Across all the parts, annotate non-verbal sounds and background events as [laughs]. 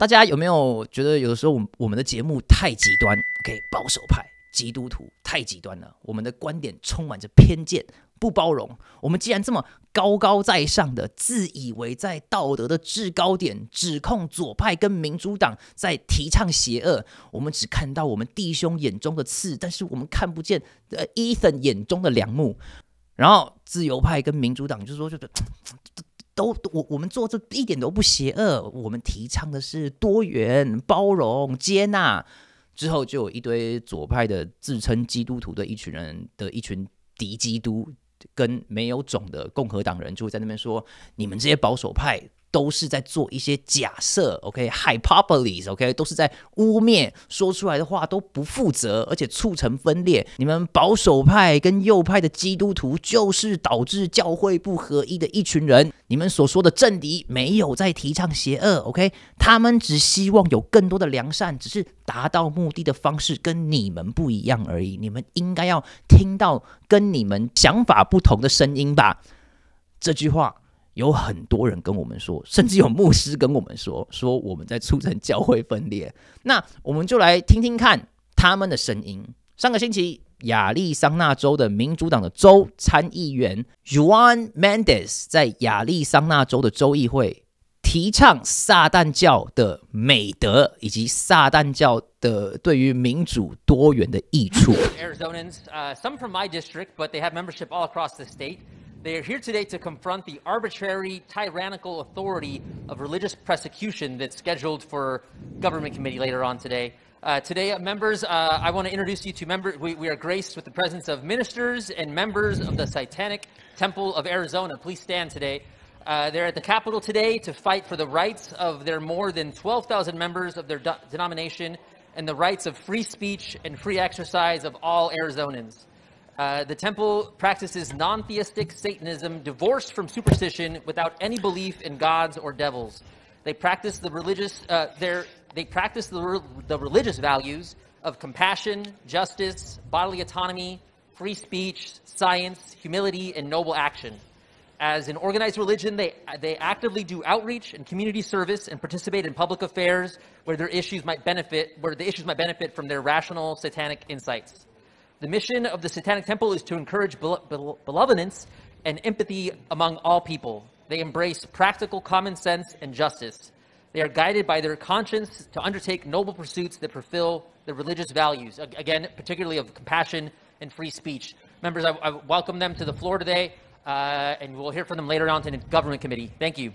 大家有没有觉得，有的时候我们我们的节目太极端，给保守派、基督徒太极端了。我们的观点充满着偏见，不包容。我们既然这么高高在上的，自以为在道德的制高点指控左派跟民主党在提倡邪恶，我们只看到我们弟兄眼中的刺，但是我们看不见呃伊森眼中的良木。然后自由派跟民主党就说，就觉都我我们做这一点都不邪恶，我们提倡的是多元、包容、接纳。之后就有一堆左派的自称基督徒的一群人的一群敌基督，跟没有种的共和党人就会在那边说：你们这些保守派。都是在做一些假设，OK，h 派 p o l i c o k 都是在污蔑，说出来的话都不负责，而且促成分裂。你们保守派跟右派的基督徒就是导致教会不合一的一群人。你们所说的政敌没有在提倡邪恶，OK，他们只希望有更多的良善，只是达到目的的方式跟你们不一样而已。你们应该要听到跟你们想法不同的声音吧？这句话。有很多人跟我们说，甚至有牧师跟我们说，[laughs] 说我们在促成教会分裂。那我们就来听听看他们的声音。上个星期，亚利桑那州的民主党的州参议员 Juan Mendez 在亚利桑那州的州议会提倡撒旦教的美德以及撒旦教的对于民主多元的益处。Arizonans, some from my district, but they have membership all across the state. They are here today to confront the arbitrary, tyrannical authority of religious persecution that's scheduled for government committee later on today. Uh, today, uh, members, uh, I want to introduce you to members. We, we, are graced with the presence of ministers and members of the Satanic Temple of Arizona. Please stand today. Uh, they're at the Capitol today to fight for the rights of their more than 12,000 members of their de denomination and the rights of free speech and free exercise of all Arizonans. Uh, the temple practices non theistic Satanism divorced from superstition without any belief in gods or devils. They practice the religious, uh, their, they practice the, re- the religious values of compassion, justice, bodily autonomy, free speech, science, humility, and noble action. As an organized religion, they, they actively do outreach and community service and participate in public affairs where their issues might benefit, where the issues might benefit from their rational satanic insights. The mission of the Satanic Temple is to encourage benevolence and empathy among all people. They embrace practical common sense and justice. They are guided by their conscience to undertake noble pursuits that fulfill their religious values, again, particularly of compassion and free speech. Members, I, I welcome them to the floor today, uh, and we'll hear from them later on in the government committee. Thank you.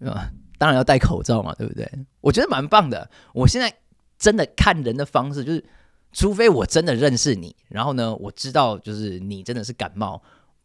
[laughs] 当然要戴口罩嘛，对不对？我觉得蛮棒的。我现在真的看人的方式就是，除非我真的认识你，然后呢，我知道就是你真的是感冒，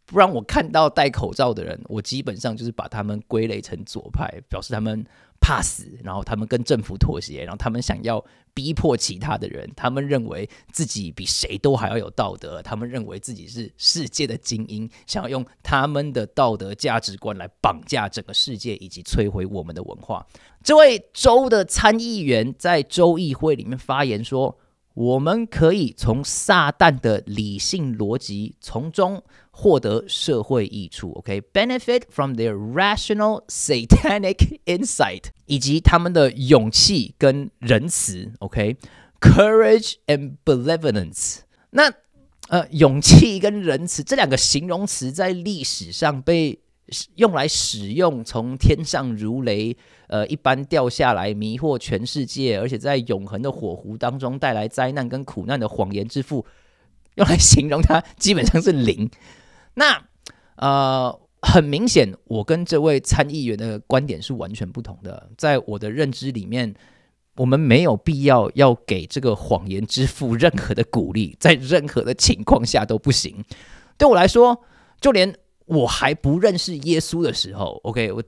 不然我看到戴口罩的人，我基本上就是把他们归类成左派，表示他们。怕死，然后他们跟政府妥协，然后他们想要逼迫其他的人。他们认为自己比谁都还要有道德，他们认为自己是世界的精英，想要用他们的道德价值观来绑架整个世界，以及摧毁我们的文化。这位州的参议员在州议会里面发言说：“我们可以从撒旦的理性逻辑从中。”获得社会益处，OK，benefit from their rational satanic insight，以及他们的勇气跟仁慈，OK，courage and benevolence。那，呃，勇气跟仁慈这两个形容词在历史上被用来使用，从天上如雷，呃，一般掉下来，迷惑全世界，而且在永恒的火湖当中带来灾难跟苦难的谎言之父，用来形容它，基本上是零。那，呃，很明显，我跟这位参议员的观点是完全不同的。在我的认知里面，我们没有必要要给这个谎言支付任何的鼓励，在任何的情况下都不行。对我来说，就连我还不认识耶稣的时候，OK，我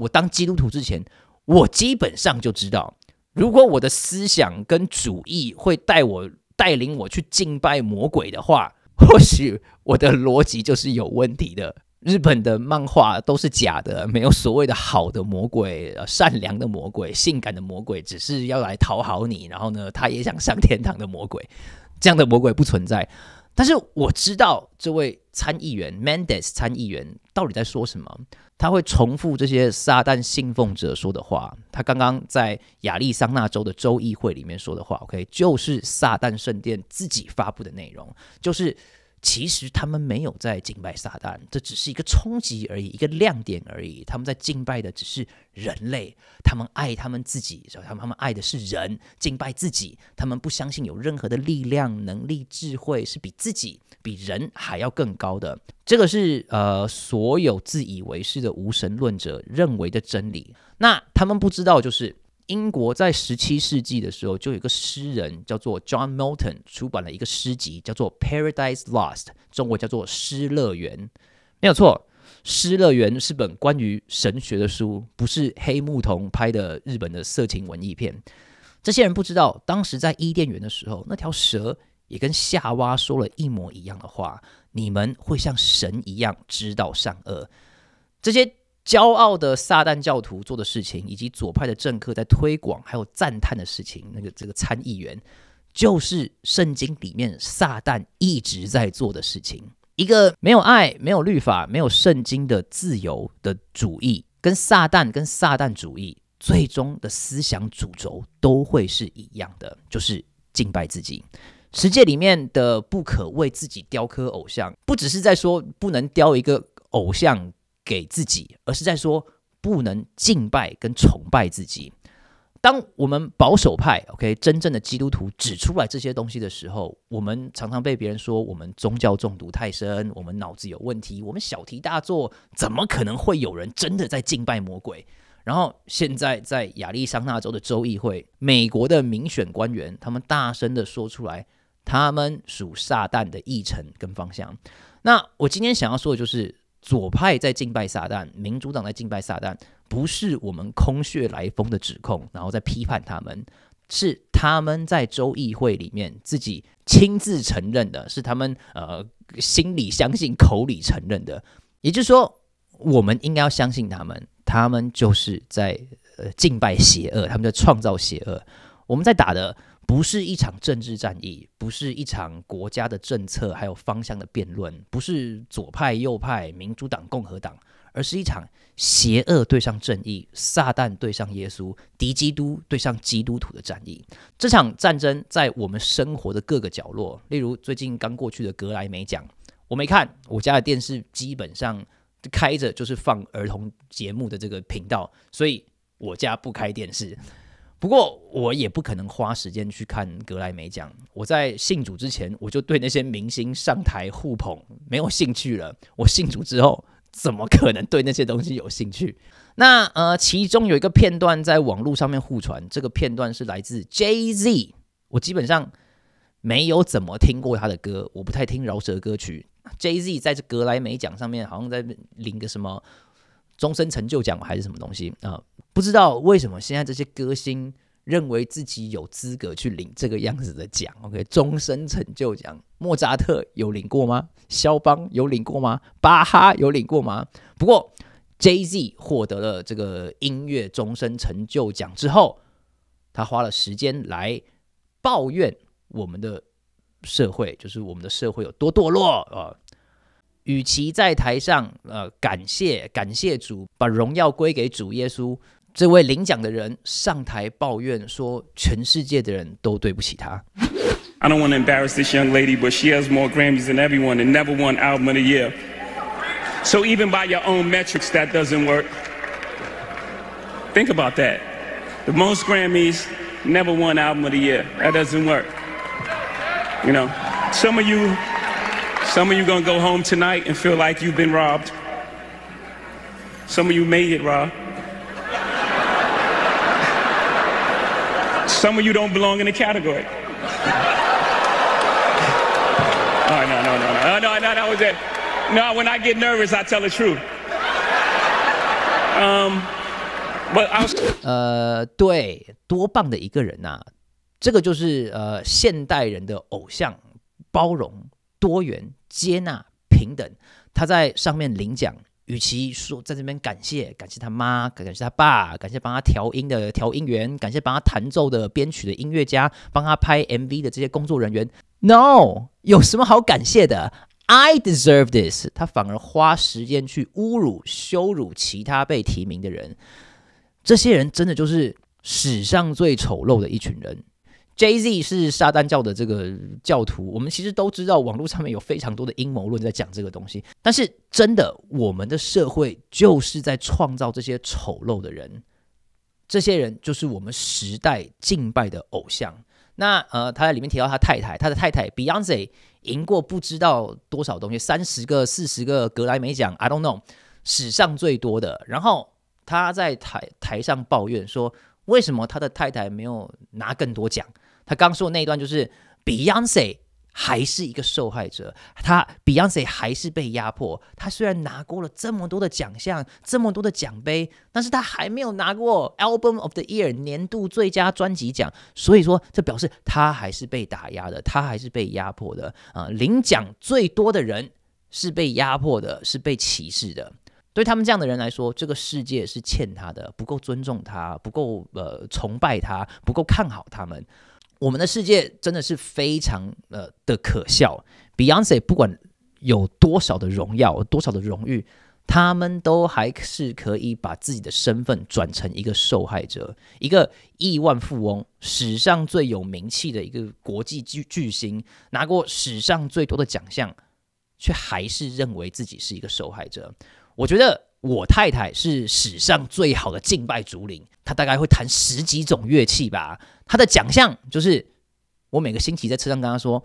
我当基督徒之前，我基本上就知道，如果我的思想跟主义会带我带领我去敬拜魔鬼的话。[laughs] 或许我的逻辑就是有问题的。日本的漫画都是假的，没有所谓的好的魔鬼、善良的魔鬼、性感的魔鬼，只是要来讨好你。然后呢，他也想上天堂的魔鬼，这样的魔鬼不存在。但是我知道这位参议员 Mendes 参议员到底在说什么。他会重复这些撒旦信奉者说的话。他刚刚在亚利桑那州的州议会里面说的话，OK，就是撒旦圣殿自己发布的内容，就是。其实他们没有在敬拜撒旦，这只是一个冲击而已，一个亮点而已。他们在敬拜的只是人类，他们爱他们自己，他们他们爱的是人，敬拜自己。他们不相信有任何的力量、能力、智慧是比自己、比人还要更高的。这个是呃，所有自以为是的无神论者认为的真理。那他们不知道就是。英国在十七世纪的时候，就有一个诗人叫做 John Milton，出版了一个诗集，叫做《Paradise Lost》，中文叫做《失乐园》。没有错，《失乐园》是本关于神学的书，不是黑木瞳拍的日本的色情文艺片。这些人不知道，当时在伊甸园的时候，那条蛇也跟夏娃说了一模一样的话：“你们会像神一样知道善恶。”这些。骄傲的撒旦教徒做的事情，以及左派的政客在推广还有赞叹的事情，那个这个参议员就是圣经里面撒旦一直在做的事情。一个没有爱、没有律法、没有圣经的自由的主义，跟撒旦、跟撒旦主义最终的思想主轴都会是一样的，就是敬拜自己。世界里面的不可为自己雕刻偶像，不只是在说不能雕一个偶像。给自己，而是在说不能敬拜跟崇拜自己。当我们保守派，OK，真正的基督徒指出来这些东西的时候，我们常常被别人说我们宗教中毒太深，我们脑子有问题，我们小题大做，怎么可能会有人真的在敬拜魔鬼？然后现在在亚利桑那州的州议会，美国的民选官员，他们大声的说出来他们属撒旦的议程跟方向。那我今天想要说的就是。左派在敬拜撒旦，民主党在敬拜撒旦，不是我们空穴来风的指控，然后再批判他们，是他们在州议会里面自己亲自承认的，是他们呃心里相信、口里承认的。也就是说，我们应该要相信他们，他们就是在呃敬拜邪恶，他们在创造邪恶，我们在打的。不是一场政治战役，不是一场国家的政策还有方向的辩论，不是左派右派、民主党共和党，而是一场邪恶对上正义、撒旦对上耶稣、敌基督对上基督徒的战役。这场战争在我们生活的各个角落，例如最近刚过去的格莱美奖，我没看，我家的电视基本上开着就是放儿童节目的这个频道，所以我家不开电视。不过我也不可能花时间去看格莱美奖。我在信主之前，我就对那些明星上台互捧没有兴趣了。我信主之后，怎么可能对那些东西有兴趣？[laughs] 那呃，其中有一个片段在网络上面互传，这个片段是来自 Jay Z。我基本上没有怎么听过他的歌，我不太听饶舌歌曲。Jay Z 在这格莱美奖上面好像在领个什么。终身成就奖还是什么东西啊？不知道为什么现在这些歌星认为自己有资格去领这个样子的奖。OK，终身成就奖，莫扎特有领过吗？肖邦有领过吗？巴哈有领过吗？不过，Jay Z 获得了这个音乐终身成就奖之后，他花了时间来抱怨我们的社会，就是我们的社会有多堕落啊。与其在台上呃感谢感谢主把荣耀归给主耶稣，这位领奖的人上台抱怨说全世界的人都对不起他。I don't want to embarrass this young lady, but she has more Grammys than everyone and never won Album of the Year. So even by your own metrics, that doesn't work. Think about that. The most Grammys, never won Album of the Year. That doesn't work. You know, some of you. Some of you going to go home tonight and feel like you've been robbed. Some of you made it robbed. Some of you don't belong in the category. oh, no, no, no, no, oh, no, no, that was it. No, when I get nervous, I tell the truth. Um, but I was... 呃，对，多棒的一个人呐、啊！这个就是呃现代人的偶像，包容。多元、接纳、平等，他在上面领奖，与其说在这边感谢感谢他妈，感谢他爸，感谢帮他调音的调音员，感谢帮他弹奏的编曲的音乐家，帮他拍 MV 的这些工作人员，No，有什么好感谢的？I deserve this。他反而花时间去侮辱、羞辱其他被提名的人，这些人真的就是史上最丑陋的一群人。Jay Z 是撒旦教的这个教徒，我们其实都知道，网络上面有非常多的阴谋论在讲这个东西。但是真的，我们的社会就是在创造这些丑陋的人，这些人就是我们时代敬拜的偶像。那呃，他在里面提到他太太，他的太太 Beyonce 赢过不知道多少东西，三十个、四十个格莱美奖，I don't know，史上最多的。然后他在台台上抱怨说，为什么他的太太没有拿更多奖？他刚说的那一段就是，Beyonce 还是一个受害者，他 Beyonce 还是被压迫。他虽然拿过了这么多的奖项，这么多的奖杯，但是他还没有拿过 Album of the Year 年度最佳专辑奖。所以说，这表示他还是被打压的，他还是被压迫的。啊，领奖最多的人是被压迫的，是被歧视的。对他们这样的人来说，这个世界是欠他的，不够尊重他，不够呃崇拜他，不够看好他们。我们的世界真的是非常呃的可笑。Beyonce 不管有多少的荣耀、多少的荣誉，他们都还是可以把自己的身份转成一个受害者。一个亿万富翁、史上最有名气的一个国际巨巨星，拿过史上最多的奖项，却还是认为自己是一个受害者。我觉得。我太太是史上最好的敬拜竹领，她大概会弹十几种乐器吧。她的奖项就是我每个星期在车上跟她说：“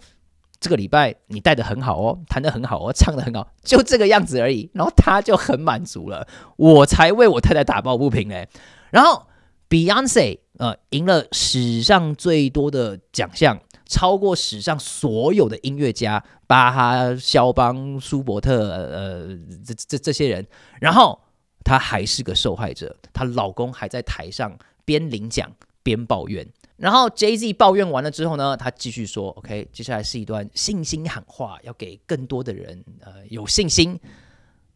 这个礼拜你带的很好哦，弹的很好，哦，唱的很好，就这个样子而已。”然后她就很满足了。我才为我太太打抱不平哎。然后 Beyonce 呃赢了史上最多的奖项。超过史上所有的音乐家，巴哈、肖邦、舒伯特，呃，这这这些人，然后她还是个受害者，她老公还在台上边领奖边抱怨，然后 Jay Z 抱怨完了之后呢，他继续说，OK，接下来是一段信心喊话，要给更多的人呃有信心。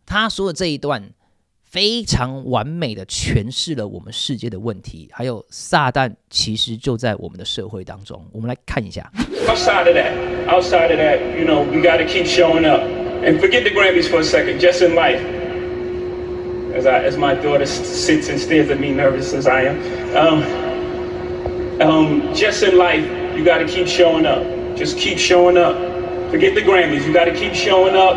他说的这一段。非常完美的诠释了我们世界的问题，还有撒旦其实就在我们的社会当中。我们来看一下。Outside of that, outside of that, you know, we got to keep showing up and forget the Grammys for a second, just in life. As I, as my daughter sits and stares at me, nervous as I am, um, um, just in life, you got to keep showing up. Just keep showing up. Forget the Grammys. You got to keep showing up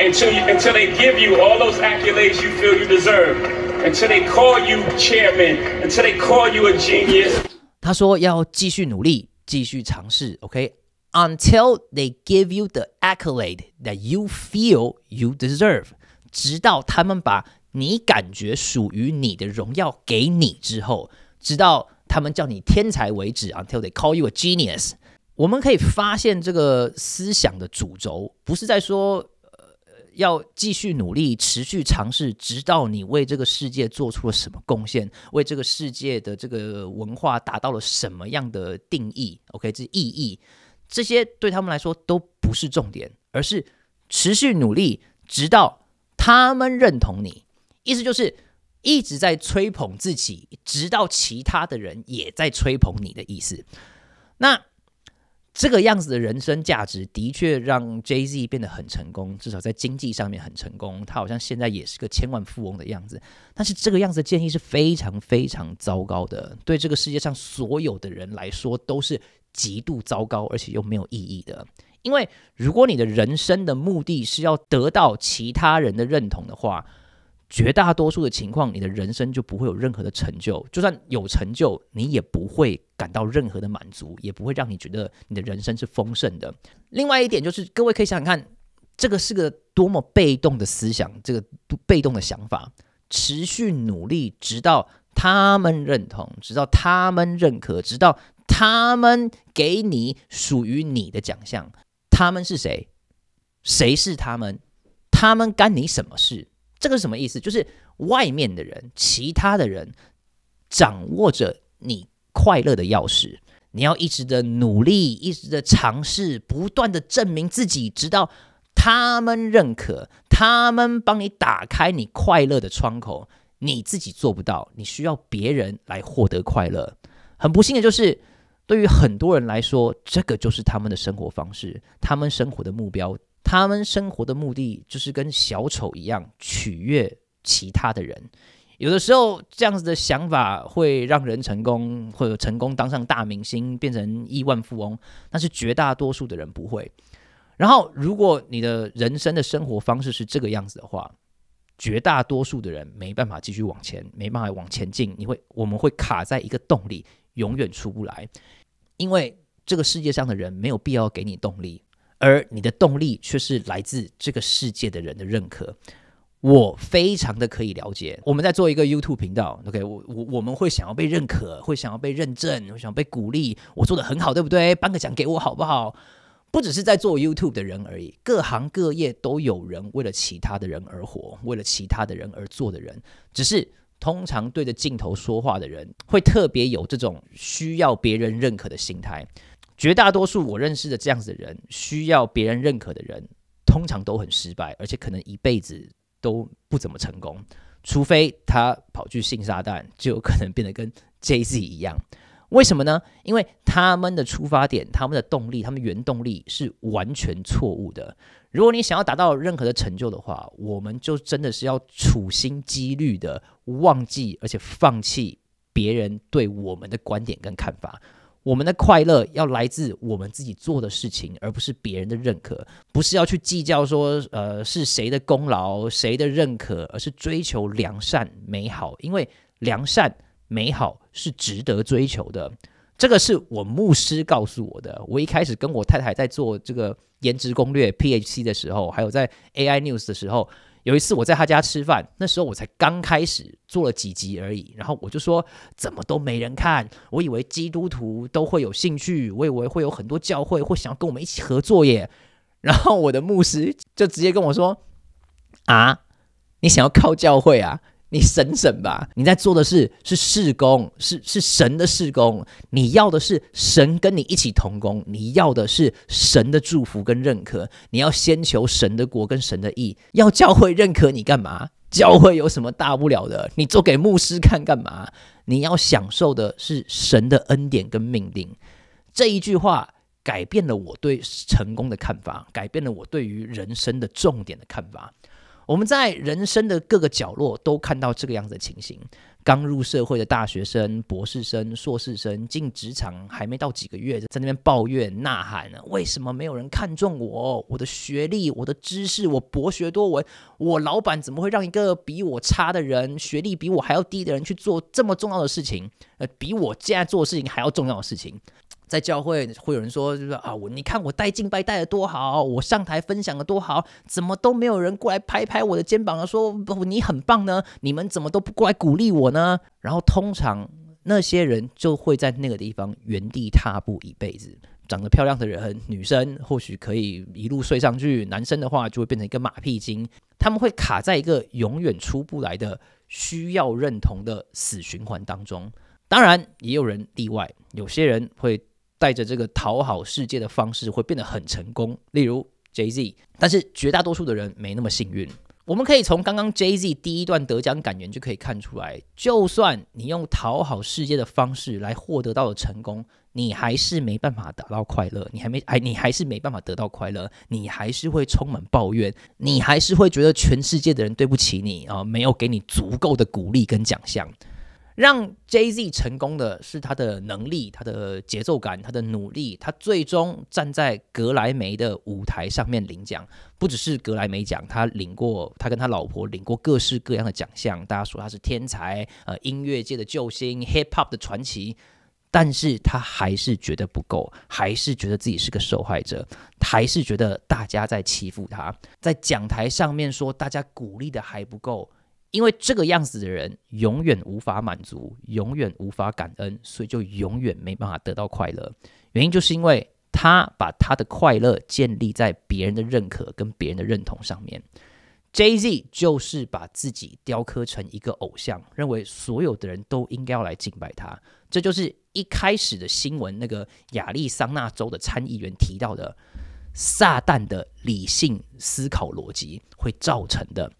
until, you, until they give you all those accolades you feel you deserve, until they call you chairman, until they call you a genius. 他说要继续努力，继续尝试，OK？Until、okay? they give you the accolade that you feel you deserve，直到他们把你感觉属于你的荣耀给你之后，直到他们叫你天才为止，until they call you a genius。我们可以发现这个思想的主轴不是在说要继续努力，持续尝试，直到你为这个世界做出了什么贡献，为这个世界的这个文化达到了什么样的定义？OK，这意义，这些对他们来说都不是重点，而是持续努力，直到他们认同你。意思就是一直在吹捧自己，直到其他的人也在吹捧你的意思。那。这个样子的人生价值的确让 Jay Z 变得很成功，至少在经济上面很成功。他好像现在也是个千万富翁的样子。但是这个样子的建议是非常非常糟糕的，对这个世界上所有的人来说都是极度糟糕，而且又没有意义的。因为如果你的人生的目的是要得到其他人的认同的话，绝大多数的情况，你的人生就不会有任何的成就。就算有成就，你也不会感到任何的满足，也不会让你觉得你的人生是丰盛的。另外一点就是，各位可以想想看，这个是个多么被动的思想，这个被动的想法，持续努力，直到他们认同，直到他们认可，直到他们给你属于你的奖项。他们是谁？谁是他们？他们干你什么事？这个是什么意思？就是外面的人，其他的人掌握着你快乐的钥匙。你要一直的努力，一直的尝试，不断的证明自己，直到他们认可，他们帮你打开你快乐的窗口。你自己做不到，你需要别人来获得快乐。很不幸的就是，对于很多人来说，这个就是他们的生活方式，他们生活的目标。他们生活的目的就是跟小丑一样取悦其他的人，有的时候这样子的想法会让人成功，或者成功当上大明星，变成亿万富翁。但是绝大多数的人不会。然后，如果你的人生的生活方式是这个样子的话，绝大多数的人没办法继续往前，没办法往前进。你会，我们会卡在一个洞里，永远出不来，因为这个世界上的人没有必要给你动力。而你的动力却是来自这个世界的人的认可。我非常的可以了解，我们在做一个 YouTube 频道，OK，我我我们会想要被认可，会想要被认证，我想要被鼓励。我做的很好，对不对？颁个奖给我好不好？不只是在做 YouTube 的人而已，各行各业都有人为了其他的人而活，为了其他的人而做的人，只是通常对着镜头说话的人，会特别有这种需要别人认可的心态。绝大多数我认识的这样子的人，需要别人认可的人，通常都很失败，而且可能一辈子都不怎么成功。除非他跑去信撒旦，就有可能变得跟 Jay Z 一样。为什么呢？因为他们的出发点、他们的动力、他们原动力是完全错误的。如果你想要达到任何的成就的话，我们就真的是要处心积虑的忘记，而且放弃别人对我们的观点跟看法。我们的快乐要来自我们自己做的事情，而不是别人的认可，不是要去计较说，呃，是谁的功劳，谁的认可，而是追求良善美好，因为良善美好是值得追求的。这个是我牧师告诉我的。我一开始跟我太太在做这个颜值攻略 P H C 的时候，还有在 A I News 的时候。有一次我在他家吃饭，那时候我才刚开始做了几集而已，然后我就说怎么都没人看，我以为基督徒都会有兴趣，我以为会有很多教会会想要跟我们一起合作耶，然后我的牧师就直接跟我说啊，你想要靠教会啊？你省省吧，你在做的是是事工，是是神的事工。你要的是神跟你一起同工，你要的是神的祝福跟认可。你要先求神的国跟神的意，要教会认可你干嘛？教会有什么大不了的？你做给牧师看干嘛？你要享受的是神的恩典跟命令。这一句话改变了我对成功的看法，改变了我对于人生的重点的看法。我们在人生的各个角落都看到这个样子的情形。刚入社会的大学生、博士生、硕士生进职场还没到几个月，在那边抱怨呐喊为什么没有人看中我？我的学历，我的知识，我博学多闻，我老板怎么会让一个比我差的人、学历比我还要低的人去做这么重要的事情？呃，比我现在做的事情还要重要的事情。在教会会有人说，就是啊，我你看我带敬拜带的多好，我上台分享的多好，怎么都没有人过来拍拍我的肩膀啊？说你很棒呢？你们怎么都不过来鼓励我呢？然后通常那些人就会在那个地方原地踏步一辈子。长得漂亮的人，女生或许可以一路睡上去；男生的话就会变成一个马屁精，他们会卡在一个永远出不来的需要认同的死循环当中。当然也有人例外，有些人会。带着这个讨好世界的方式会变得很成功，例如 Jay Z。但是绝大多数的人没那么幸运。我们可以从刚刚 Jay Z 第一段得奖感言就可以看出来，就算你用讨好世界的方式来获得到了成功，你还是没办法得到快乐，你还没还你还是没办法得到快乐，你还是会充满抱怨，你还是会觉得全世界的人对不起你啊，没有给你足够的鼓励跟奖项。让 Jay Z 成功的是他的能力、他的节奏感、他的努力。他最终站在格莱美的舞台上面领奖，不只是格莱美奖，他领过，他跟他老婆领过各式各样的奖项。大家说他是天才，呃，音乐界的救星，Hip Hop 的传奇。但是他还是觉得不够，还是觉得自己是个受害者，还是觉得大家在欺负他，在讲台上面说大家鼓励的还不够。因为这个样子的人永远无法满足，永远无法感恩，所以就永远没办法得到快乐。原因就是因为他把他的快乐建立在别人的认可跟别人的认同上面。Jay Z 就是把自己雕刻成一个偶像，认为所有的人都应该要来敬拜他。这就是一开始的新闻那个亚利桑那州的参议员提到的撒旦的理性思考逻辑会造成的。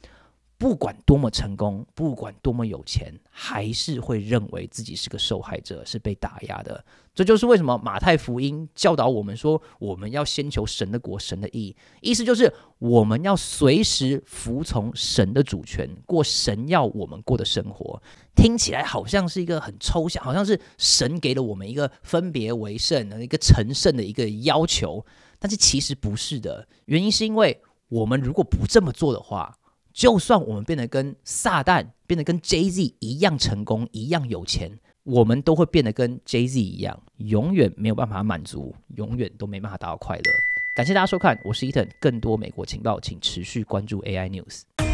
不管多么成功，不管多么有钱，还是会认为自己是个受害者，是被打压的。这就是为什么马太福音教导我们说，我们要先求神的国、神的义。意思就是，我们要随时服从神的主权，过神要我们过的生活。听起来好像是一个很抽象，好像是神给了我们一个分别为圣、一个成圣的一个要求。但是其实不是的，原因是因为我们如果不这么做的话。就算我们变得跟撒旦、变得跟 Jay Z 一样成功、一样有钱，我们都会变得跟 Jay Z 一样，永远没有办法满足，永远都没办法达到快乐。感谢大家收看，我是伊藤，更多美国情报请持续关注 AI News。